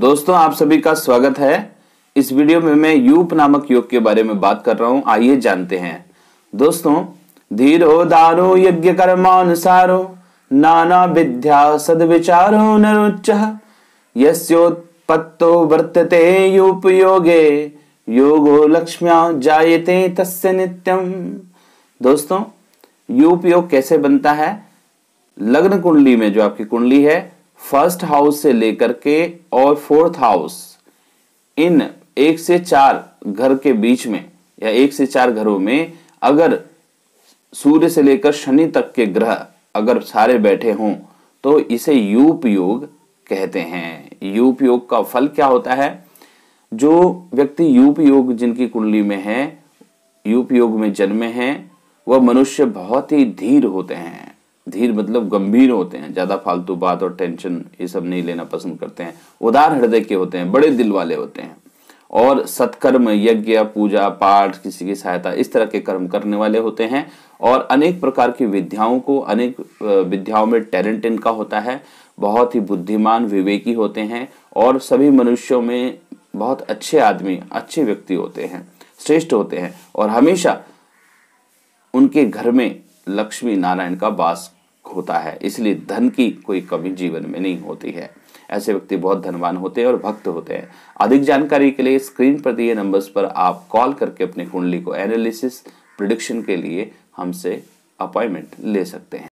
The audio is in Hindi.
दोस्तों आप सभी का स्वागत है इस वीडियो में मैं यूप नामक योग के बारे में बात कर रहा हूं आइए जानते हैं दोस्तों धीरो दारो यज्ञ कर्मानुसारो नाना विद्या सद विचारो नरोच योत्पत्तो वर्तते यूप योगे योगो लक्ष्म्या जायते तस्य नित्यम दोस्तों यूप योग कैसे बनता है लग्न कुंडली में जो आपकी कुंडली है फर्स्ट हाउस से लेकर के और फोर्थ हाउस इन एक से चार घर के बीच में या एक से चार घरों में अगर सूर्य से लेकर शनि तक के ग्रह अगर सारे बैठे हों तो इसे यूप योग कहते हैं यूप योग का फल क्या होता है जो व्यक्ति यूप योग जिनकी कुंडली में है यूप योग में जन्मे हैं वह मनुष्य बहुत ही धीर होते हैं धीर मतलब गंभीर होते हैं ज़्यादा फालतू बात और टेंशन ये सब नहीं लेना पसंद करते हैं उदार हृदय के होते हैं बड़े दिल वाले होते हैं और सत्कर्म यज्ञ पूजा पाठ किसी की सहायता इस तरह के कर्म करने वाले होते हैं और अनेक प्रकार की विद्याओं को अनेक विद्याओं में टैलेंट इनका होता है बहुत ही बुद्धिमान विवेकी होते हैं और सभी मनुष्यों में बहुत अच्छे आदमी अच्छे व्यक्ति होते हैं श्रेष्ठ होते हैं और हमेशा उनके घर में लक्ष्मी नारायण का वास होता है इसलिए धन की कोई कमी जीवन में नहीं होती है ऐसे व्यक्ति बहुत धनवान होते हैं और भक्त होते हैं अधिक जानकारी के लिए स्क्रीन पर दिए नंबर्स पर आप कॉल करके अपनी कुंडली को एनालिसिस प्रिडिक्शन के लिए हमसे अपॉइंटमेंट ले सकते हैं